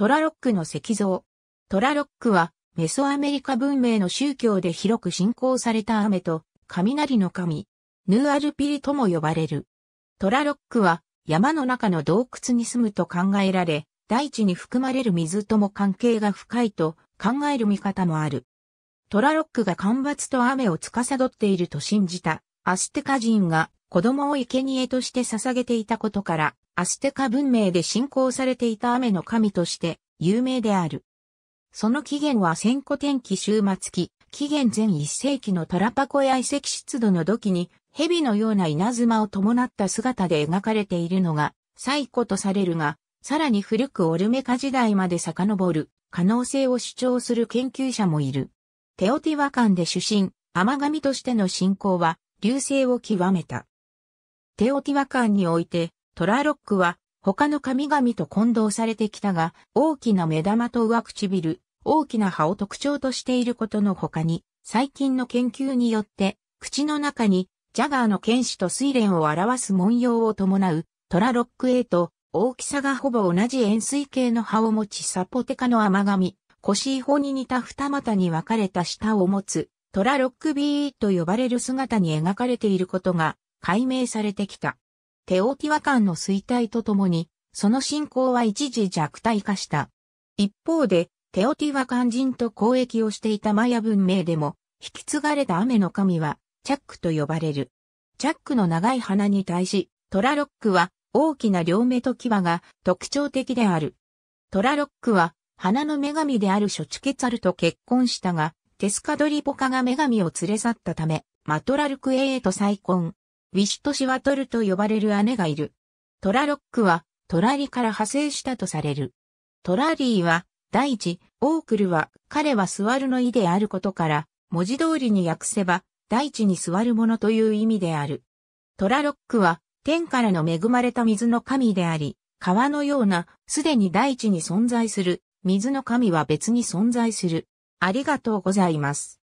トラロックの石像。トラロックは、メソアメリカ文明の宗教で広く信仰された雨と、雷の神、ヌーアルピリとも呼ばれる。トラロックは、山の中の洞窟に住むと考えられ、大地に含まれる水とも関係が深いと考える見方もある。トラロックが干ばつと雨を司っていると信じたアステカ人が子供を生贄として捧げていたことからアステカ文明で信仰されていた雨の神として有名である。その起源は千古天気終末期、紀元前1世紀のトラパコや遺跡湿度の土器に蛇のような稲妻を伴った姿で描かれているのが最古とされるが、さらに古くオルメカ時代まで遡る可能性を主張する研究者もいる。テオティワカンで主神、天神としての信仰は流星を極めた。テオティワカンにおいてトラロックは他の神々と混同されてきたが、大きな目玉と上唇、大きな歯を特徴としていることの他に、最近の研究によって、口の中にジャガーの剣士と水蓮を表す文様を伴うトラロック A と大きさがほぼ同じ円錐形の葉を持ちサポテカの甘髪、腰イホに似た二股に分かれた舌を持つトラロック B と呼ばれる姿に描かれていることが解明されてきた。テオティワカンの衰退とともに、その信仰は一時弱体化した。一方で、テオティワカン人と交易をしていたマヤ文明でも、引き継がれた雨の神は、チャックと呼ばれる。チャックの長い鼻に対し、トラロックは大きな両目と牙が特徴的である。トラロックは花の女神であるショチケツァルと結婚したが、テスカドリポカが女神を連れ去ったため、マトラルクエへと再婚。ウィシュトシワトルと呼ばれる姉がいる。トラロックはトラリから派生したとされる。トラリーは第一、オークルは彼は座るの意であることから、文字通りに訳せば、大地に座るものという意味である。トラロックは天からの恵まれた水の神であり、川のようなすでに大地に存在する水の神は別に存在する。ありがとうございます。